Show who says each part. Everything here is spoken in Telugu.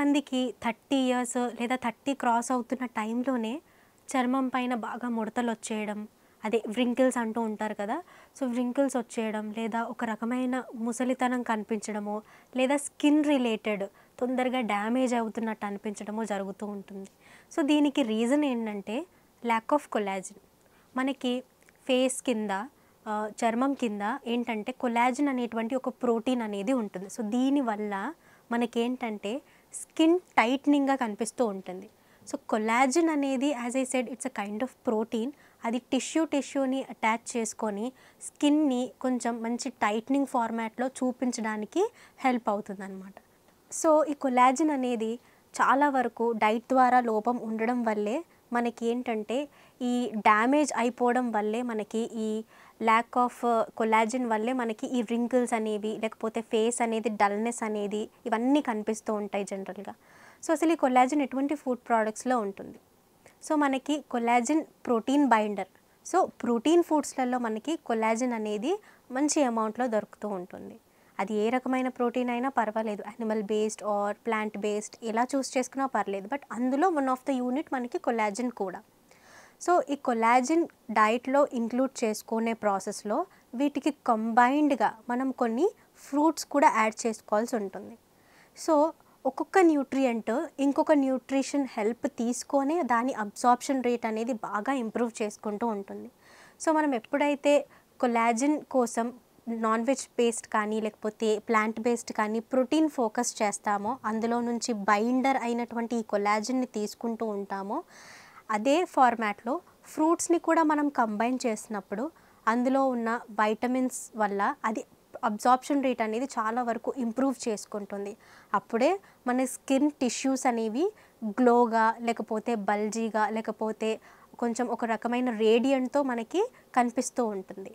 Speaker 1: చాలామందికి థర్టీ ఇయర్స్ లేదా థర్టీ క్రాస్ అవుతున్న టైంలోనే చర్మం పైన బాగా ముడతలు వచ్చేయడం అదే వ్రింకిల్స్ అంటూ ఉంటారు కదా సో వ్రింకిల్స్ వచ్చేయడం లేదా ఒక రకమైన ముసలితనం కనిపించడము లేదా స్కిన్ రిలేటెడ్ తొందరగా డ్యామేజ్ అవుతున్నట్టు అనిపించడము జరుగుతూ ఉంటుంది సో దీనికి రీజన్ ఏంటంటే ల్యాక్ ఆఫ్ కొలాజిన్ మనకి ఫేస్ కింద చర్మం కింద ఏంటంటే కొలాజిన్ అనేటువంటి ఒక ప్రోటీన్ అనేది ఉంటుంది సో దీనివల్ల మనకేంటంటే స్కిన్ టైట్నింగ్గా కనిపిస్తూ ఉంటుంది సో కొలాజిన్ అనేది as I said it's a kind of protein అది టిష్యూ టిష్యూని అటాచ్ చేసుకొని స్కిన్ని కొంచెం మంచి టైట్నింగ్ ఫార్మాట్లో చూపించడానికి హెల్ప్ అవుతుంది అనమాట సో ఈ కొలాజిన్ అనేది చాలా వరకు డైట్ ద్వారా లోపం ఉండడం వల్లే మనకి ఏంటంటే ఈ డ్యామేజ్ అయిపోవడం వల్లే మనకి ఈ ల్యాక్ ఆఫ్ కొలాజిన్ వల్లే మనకి ఈ రింకిల్స్ అనేవి లేకపోతే ఫేస్ అనేది డల్నెస్ అనేది ఇవన్నీ కనిపిస్తూ ఉంటాయి జనరల్గా సో అసలు ఈ కొలాజిన్ ఎటువంటి ఫుడ్ ప్రోడక్ట్స్లో ఉంటుంది సో మనకి collagen protein binder so protein ఫుడ్స్లలో మనకి కొలాజిన్ అనేది మంచి అమౌంట్లో దొరుకుతూ ఉంటుంది అది ఏ రకమైన ప్రోటీన్ అయినా పర్వాలేదు animal based or plant based ఎలా చూస్ చేసుకున్నా పర్లేదు బట్ అందులో వన్ ఆఫ్ ద యూనిట్ మనకి కొలాజిన్ కూడా సో ఈ కొలాజిన్ డైట్లో ఇంక్లూడ్ చేసుకునే ప్రాసెస్లో వీటికి కంబైన్డ్గా మనం కొన్ని ఫ్రూట్స్ కూడా యాడ్ చేసుకోవాల్సి ఉంటుంది సో ఒక్కొక్క న్యూట్రియంట్ ఇంకొక న్యూట్రిషన్ హెల్ప్ తీసుకొని దాని అబ్జార్ప్షన్ రేట్ అనేది బాగా ఇంప్రూవ్ చేసుకుంటూ ఉంటుంది సో మనం ఎప్పుడైతే కొలాజిన్ కోసం నాన్ వెజ్ బేస్డ్ కానీ లేకపోతే ప్లాంట్ బేస్డ్ కానీ ప్రోటీన్ ఫోకస్ చేస్తామో అందులో నుంచి బైండర్ అయినటువంటి ఈ కొలాజిన్ని తీసుకుంటూ ఉంటామో అదే ఫార్మాట్లో ఫ్రూట్స్ని కూడా మనం కంబైన్ చేసినప్పుడు అందులో ఉన్న వైటమిన్స్ వల్ల అది అబ్జార్ప్షన్ రేట్ అనేది చాలా వరకు ఇంప్రూవ్ చేసుకుంటుంది అప్పుడే మన స్కిన్ టిష్యూస్ అనేవి గ్లోగా లేకపోతే బల్జీగా లేకపోతే కొంచెం ఒక రకమైన రేడియంట్తో మనకి కనిపిస్తూ ఉంటుంది